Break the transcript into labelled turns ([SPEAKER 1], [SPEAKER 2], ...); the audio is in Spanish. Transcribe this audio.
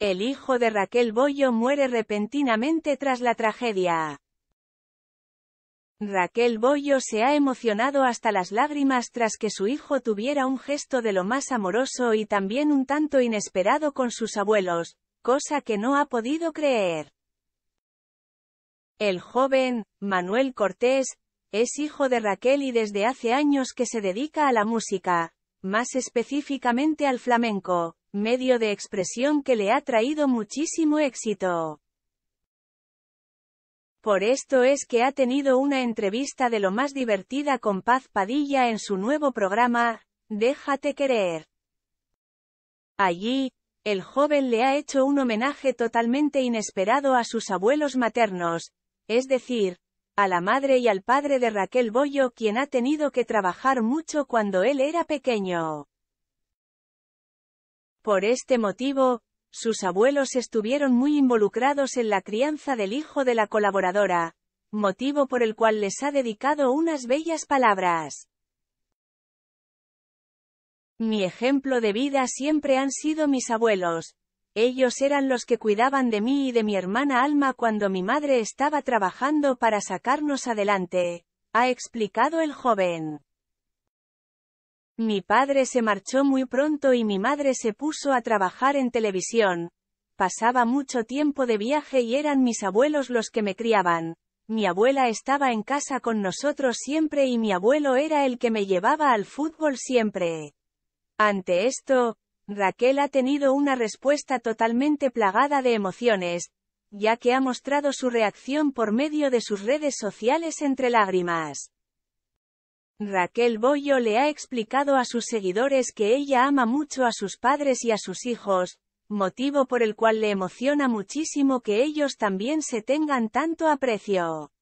[SPEAKER 1] El hijo de Raquel Bollo muere repentinamente tras la tragedia. Raquel Bollo se ha emocionado hasta las lágrimas tras que su hijo tuviera un gesto de lo más amoroso y también un tanto inesperado con sus abuelos, cosa que no ha podido creer. El joven, Manuel Cortés, es hijo de Raquel y desde hace años que se dedica a la música, más específicamente al flamenco, medio de expresión que le ha traído muchísimo éxito. Por esto es que ha tenido una entrevista de lo más divertida con Paz Padilla en su nuevo programa, Déjate querer. Allí, el joven le ha hecho un homenaje totalmente inesperado a sus abuelos maternos, es decir, a la madre y al padre de Raquel Bollo quien ha tenido que trabajar mucho cuando él era pequeño. Por este motivo, sus abuelos estuvieron muy involucrados en la crianza del hijo de la colaboradora, motivo por el cual les ha dedicado unas bellas palabras. Mi ejemplo de vida siempre han sido mis abuelos, ellos eran los que cuidaban de mí y de mi hermana Alma cuando mi madre estaba trabajando para sacarnos adelante, ha explicado el joven. Mi padre se marchó muy pronto y mi madre se puso a trabajar en televisión. Pasaba mucho tiempo de viaje y eran mis abuelos los que me criaban. Mi abuela estaba en casa con nosotros siempre y mi abuelo era el que me llevaba al fútbol siempre. Ante esto, Raquel ha tenido una respuesta totalmente plagada de emociones, ya que ha mostrado su reacción por medio de sus redes sociales entre lágrimas. Raquel Boyo le ha explicado a sus seguidores que ella ama mucho a sus padres y a sus hijos, motivo por el cual le emociona muchísimo que ellos también se tengan tanto aprecio.